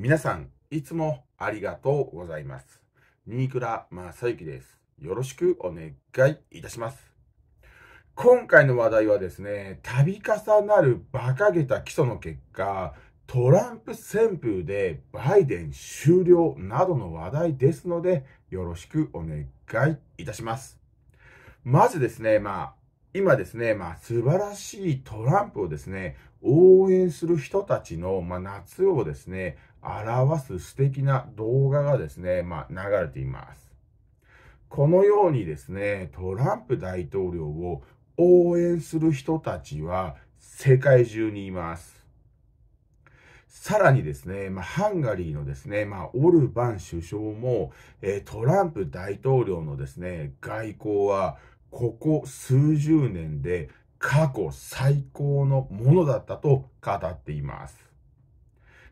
皆さん、いつもありがとうございます。新倉正幸です。よろしくお願いいたします。今回の話題はですね、度重なる馬鹿げた基礎の結果、トランプ旋風でバイデン終了などの話題ですので、よろしくお願いいたします。まずですね、まあ、今ですね、まあ、素晴らしいトランプをですね、応援する人たちの、まあ、夏をですね、表す素敵な動画がですね、まあ、流れています。このようにですね、トランプ大統領を応援する人たちは世界中にいます。さらにですね、まあ、ハンガリーのですね、まあ、オルバン首相も、えトランプ大統領のですね、外交は、ここ数十年で過去最高のものだったと語っています。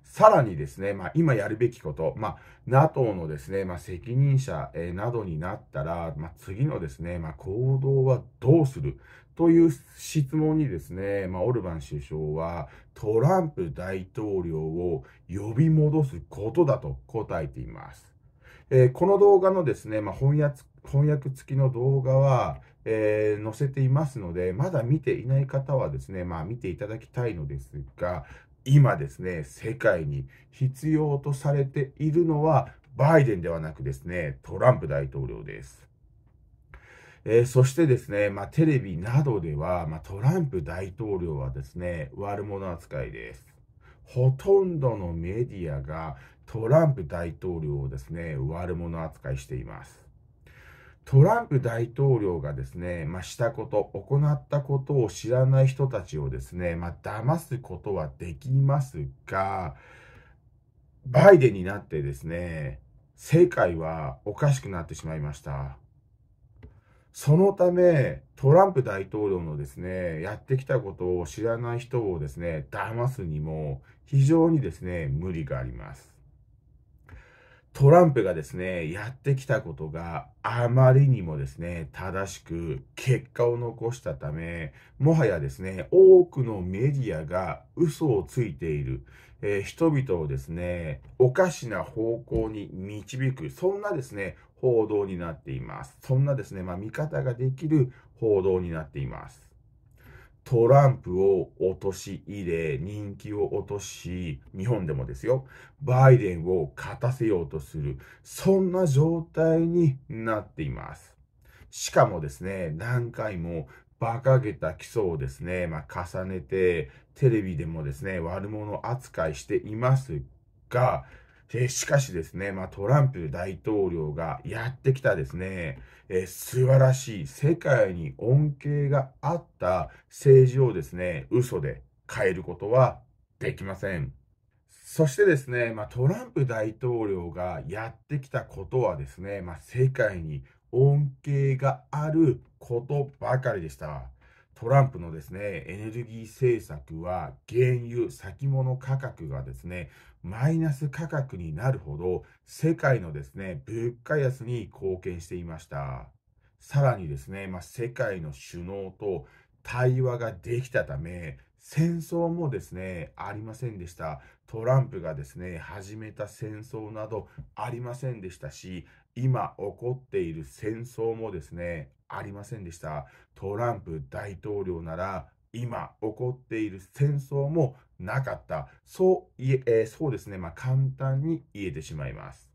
さらにですね、まあ、今やるべきこと、まあ、NATO のですね、まあ、責任者、えー、などになったら、まあ、次のですね、まあ、行動はどうするという質問にですね、まあ、オルバン首相はトランプ大統領を呼び戻すことだと答えています。えー、この動画のですね、まあ、翻訳翻訳付きの動画は、えー、載せていますので、まだ見ていない方はですね、まあ、見ていただきたいのですが、今ですね、世界に必要とされているのは、バイデンではなくですね、トランプ大統領です。えー、そしてですね、まあ、テレビなどでは、まあ、トランプ大統領はですね、悪者扱いです。ほとんどのメディアがトランプ大統領をですね、悪者扱いしています。トランプ大統領がですね、まあ、したこと、行ったことを知らない人たちをですね、まあ、騙すことはできますが、バイデンになってですね、世界はおかしくなってしまいました。そのため、トランプ大統領のですね、やってきたことを知らない人をですね、騙すにも非常にですね、無理があります。トランプがですね、やってきたことがあまりにもですね、正しく結果を残したため、もはやですね、多くのメディアが嘘をついている、えー、人々をですね、おかしな方向に導く、そんなですね、報道になっています。そんなですね、まあ、見方ができる報道になっています。トランプを落とし入れ、人気を落とし、日本でもですよ、バイデンを勝たせようとする、そんな状態になっています。しかもですね、何回も馬鹿げた基礎をですね、まあ、重ねて、テレビでもですね、悪者扱いしていますが、えしかしですね、まあ、トランプ大統領がやってきたですね、えー、素晴らしい世界に恩恵があった政治をですね、嘘で変えることはできません。そしてですね、まあ、トランプ大統領がやってきたことはですね、まあ、世界に恩恵があることばかりでした。トランプのですね、エネルギー政策は原油、先物価格がですね、マイナス価格になるほど世界のですね、物価安に貢献していました。さらにですね、まあ、世界の首脳と対話ができたため、戦争もですね、ありませんでした。トランプがですね、始めた戦争などありませんでしたし、今起こっている戦争もですね、ありませんでした。トランプ大統領なら今起こっている戦争もなかった。そういえ、えー、そうですね。まあ、簡単に言えてしまいます。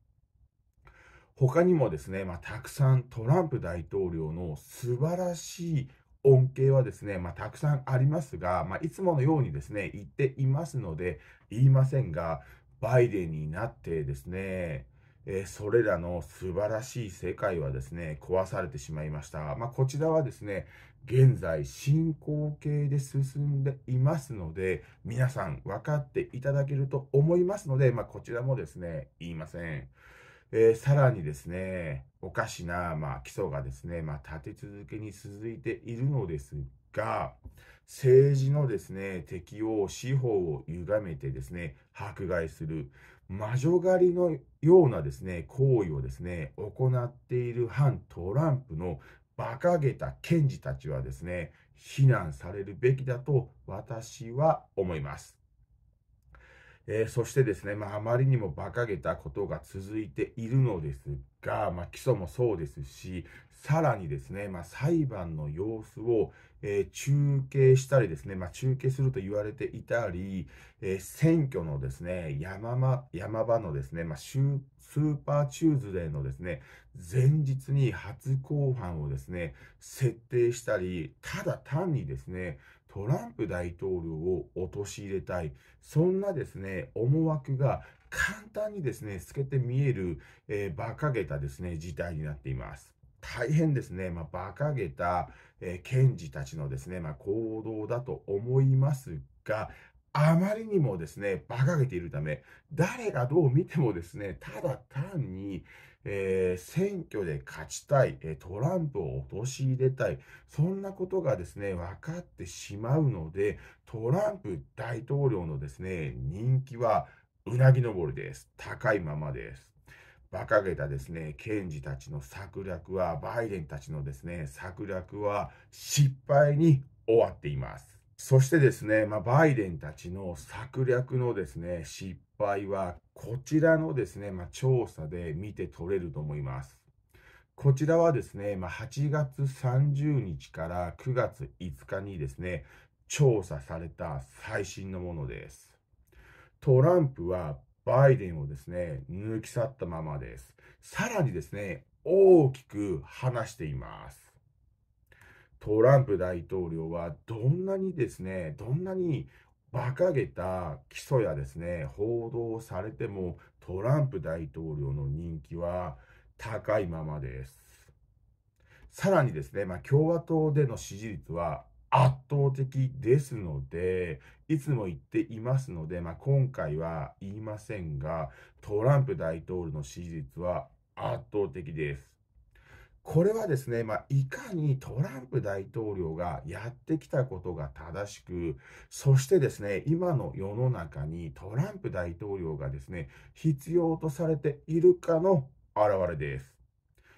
他にもですね、まあ、たくさんトランプ大統領の素晴らしい恩恵はですね、まあ、たくさんありますが、まあ、いつものようにですね、言っていますので、言いませんが、バイデンになってですね、えー、それらの素晴らしい世界はですね、壊されてしまいました。まあ、こちらはですね、現在進行形で進んでいますので、皆さん分かっていただけると思いますので、まあ、こちらもですね、言いません。えー、さらにですね、おかしな、まあ、基礎がですね、まあ、立て続けに続いているのですが、政治のですね、適応、司法を歪めてですね、迫害する。魔女狩りのようなですね、行為をですね、行っている反トランプの馬鹿げた検事たちはですね、非難されるべきだと私は思います。えー、そしてですね、まあ、まりにも馬鹿げたことが続いているのですが、まあ、起訴もそうですし、さらにですね、まあ、裁判の様子を、えー、中継したりですね、まあ、中継すると言われていたり、えー、選挙のですね、山場、山場のですね、まあ、スーパーチューズデーのですね、前日に初公判をですね、設定したり、ただ単にですね、トランプ大統領を陥れたい、そんなですね、思惑が簡単にですね、透けて見える、えー、馬鹿げたですね、事態になっています。大変ですね、まあ、馬鹿げた、えー、検事たちのですね、まあ、行動だと思いますが、あまりにもですね、馬鹿げているため、誰がどう見てもですね、ただ単に、えー、選挙で勝ちたい、えトランプを陥れたい、そんなことがですね、分かってしまうので、トランプ大統領のですね、人気はうなぎ登りです。高いままです。馬鹿げたですね、検事たちの策略は、バイデンたちのですね、策略は失敗に終わっています。そしてですね、まあ、バイデンたちの策略のですね、失敗は、こちらのですね、まあ、調査で見て取れると思います。こちらはですね、まあ、8月30日から9月5日にですね、調査された最新のものです。トランプはバイデンをですね、抜き去ったままです。さらにですね、大きく話しています。トランプ大統領はどんなにですね、どんなに馬鹿げた起訴やですね、報道されてもトランプ大統領の人気は高いままです。さらにですね、まあ、共和党での支持率は圧倒的ですので、いつも言っていますので、まあ、今回は言いませんが、トランプ大統領の支持率は圧倒的です。これはですね、まあ、いかにトランプ大統領がやってきたことが正しく、そしてですね、今の世の中にトランプ大統領がですね、必要とされているかの表れです。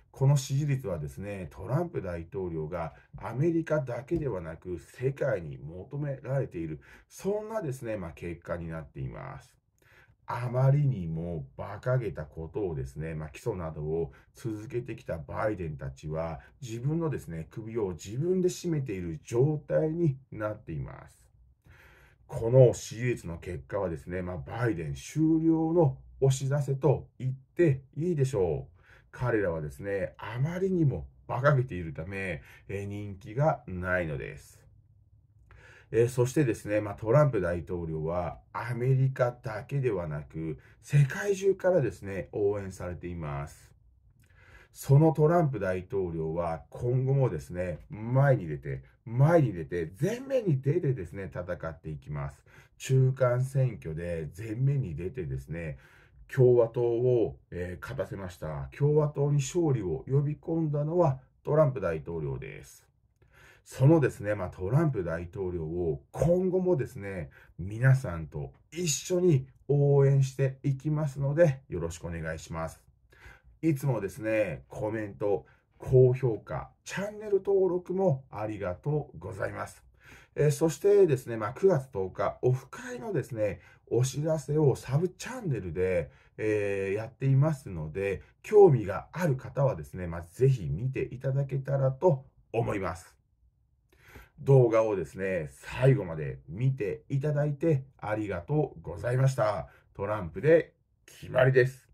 この支持率はですね、トランプ大統領がアメリカだけではなく世界に求められている、そんなですね、まあ、結果になっています。あまりにも馬鹿げたことをですね、まあ、起訴などを続けてきたバイデンたちは、自分のですね、首を自分で絞めている状態になっています。この支持率の結果はですね、まあ、バイデン終了の押し出せと言っていいでしょう。彼らはですね、あまりにも馬鹿げているため、え人気がないのです。えー、そしてですね、まあ、トランプ大統領はアメリカだけではなく世界中からですね応援されていますそのトランプ大統領は今後もですね前に出て前に出て前面に出てですね戦っていきます中間選挙で前面に出てですね共和党を、えー、勝たせました共和党に勝利を呼び込んだのはトランプ大統領ですそのですね、まあ、トランプ大統領を今後もですね、皆さんと一緒に応援していきますので、よろしくお願いします。いつもですね、コメント、高評価、チャンネル登録もありがとうございます。えー、そしてですね、まあ、9月10日、オフ会のですね、お知らせをサブチャンネルで、えー、やっていますので、興味がある方はですね、まあ、ぜひ見ていただけたらと思います。動画をですね、最後まで見ていただいてありがとうございました。トランプで決まりです。